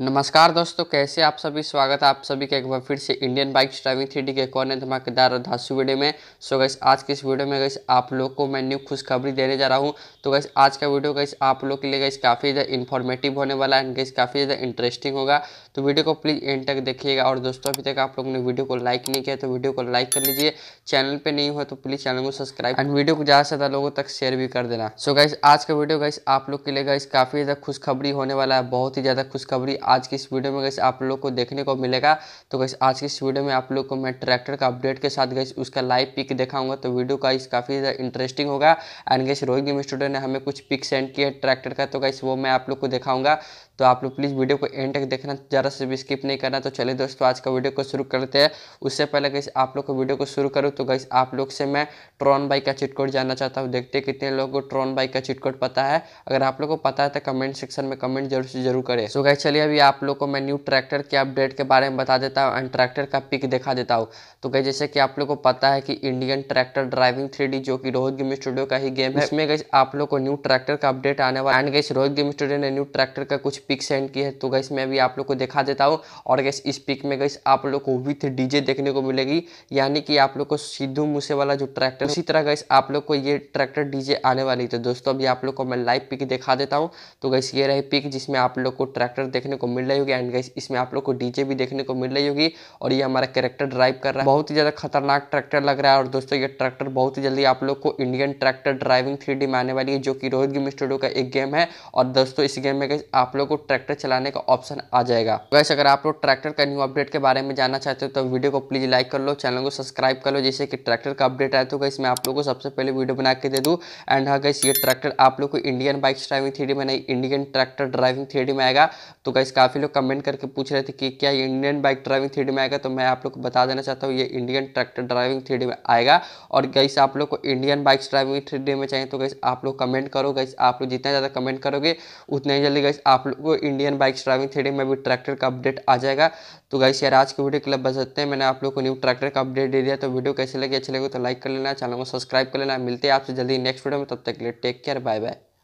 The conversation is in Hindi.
नमस्कार दोस्तों कैसे आप सभी स्वागत है आप सभी का एक बार फिर से इंडियन बाइक्स ड्राइविंग थ्री के कौन है धमाकेदार और धांसू वीडियो में सो गैस आज के इस वीडियो में गैस आप लोग को मैं न्यू खुशखबरी देने जा रहा हूं तो गैस आज का वीडियो गैस आप लोग के लिए गैस काफ़ी ज़्यादा इन्फॉर्मेटिव होने वाला है गैस काफ़ी ज़्यादा इंटरेस्टिंग होगा तो वीडियो को प्लीज़ एंड तक देखिएगा और दोस्तों अभी तक आप लोग ने वीडियो को लाइक नहीं किया तो वीडियो को लाइक कर लीजिए चैनल पर नहीं हो तो प्लीज़ चैनल को सब्सक्राइब एंड वीडियो को ज़्यादा से ज़्यादा लोगों तक शेयर भी कर देना सो गैस आज का वीडियो गैस आप लोग के लिए गैस काफ़ी ज़्यादा खुशखबरी होने वाला है बहुत ही ज़्यादा खुशखबरी आज की इस वीडियो में कैसे आप लोग को देखने को मिलेगा तो कैसे आज की इस वीडियो में आप लोग को मैं ट्रैक्टर का अपडेट के साथ गई उसका लाइव पिक दिखाऊंगा तो वीडियो का इस काफ़ी इंटरेस्टिंग होगा and guys Rohit game studio ने हमें कुछ पिक सेंड किया ट्रैक्टर का तो कैसे वो मैं आप लोग को दिखाऊंगा तो आप लोग प्लीज़ वीडियो को एंड तक देखना ज़रा से भी स्किप नहीं करना तो चलिए दोस्तों आज का वीडियो को शुरू करते हैं उससे पहले कैसे आप लोग को वीडियो को शुरू करूँ तो गैस आप लोग से मैं ट्रॉन बाइक का चिटकोट जानना चाहता हूँ देखते हैं कितने लोगों को ट्रॉन बाइक का चिटकोट पता है अगर आप लोग को पता है तो कमेंट सेक्शन में कमेंट जरूर से जरूर करें सो so गैस चलिए अभी भी आप लोग को मैं न्यू ट्रैक्टर के अपडेट के बारे में बता देता हूँ एंड ट्रैक्टर का पिक दिखा देता हूँ तो गई जैसे कि आप लोग को पता है कि इंडियन ट्रैक्टर ड्राइविंग थ्री जो कि रोहित गेम स्टूडियो का ही गेम है इसमें गई आप लोग को न्यू ट्रैक्टर का अपडेट आने वाला एंड गई रोहित गेम स्टूडियो ने न्यू ट्रैक्टर का कुछ पिक सेंड किया है तो गई मैं भी आप लोग को दिखा देता हूँ और गई इस पिक में गई आप लोग को विथ डीजे देखने को मिलेगी यानी कि आप लोग को सिद्धू मूसे वाला जो ट्रैक्टर उसी तरह गई आप लोग को ये ट्रैक्टर डीजे आने वाली तो दोस्तों अभी आप लोग को मैं लाइव पिक दिखा देता हूँ तो गई ये रही पिक जिसमें आप लोग को ट्रैक्टर देखने को को मिल रही होगी एंड गाइस इसमें आप लोग को डीजे भी देखने को मिल रही होगी और ये हमारा कैरेक्टर ड्राइव कर रहा है बहुत ही ज़्यादा खतरनाक ट्रैक्टर लग रहा है और दोस्तों ये ट्रैक्टर बहुत ही जल्दी आप लोग को इंडियन ट्रैक्टर ड्राइविंग थ्री में आने वाली है जो कि रोहित गेम स्टूडियो का एक गेम है और दोस्तों इस गेम में आप लोग को ट्रैक्टर चलाने का ऑप्शन आ जाएगा वैसे अगर आप लोग ट्रैक्टर का न्यू अपडेट के बारे में जानना चाहते हो तो वीडियो को प्लीज़ लाइक कर लो चैनल को सब्सक्राइब कर लो जैसे कि ट्रैक्टर का अपडेट आया तो गैस मैं हाँ, आप लोग को सबसे पहले वीडियो बना के दे दूँ एंड हाँ गैस ये ट्रैक्टर आप लोग को इंडियन बाइक्स ड्राइविंग थ्री में नहीं इंडियन ट्रैक्टर ड्राइविंग थ्री में आएगा तो गैस काफ़ी लोग कमेंट करके पूछ रहे थे कि क्या ये इंडियन बाइक ड्राइविंग थ्री में आएगा तो मैं आप लोग को बता देना चाहता हूँ ये इंडियन ट्रैक्टर ड्राइविंग थ्री में आएगा और गैस आप लोग को इंडियन बाइक्स ड्राइविंग थ्री में चाहिए तो गैस आप लोग कमेंट करो गैस आप लोग जितना ज़्यादा कमेंट करोगे उतना ही जल्दी गैस आप लोग को इंडियन बाइक्स ड्राइविंग थ्री में भी ट्रैक्टर का अपडेट आ जाएगा तो गैस यार आज की वीडियो क्लब बस सकते हैं मैंने आप लोग को न्यू ट्रैक्टर का अपडेट दे दिया तो वीडियो कैसे लगे अच्छे लगे तो लाइक कर लेना चैनल को सब्सक्राइब कर लेना मिलते हैं आपसे जल्दी नेक्स्ट वीडियो में तब तक के लिए टेक केयर बाय बाय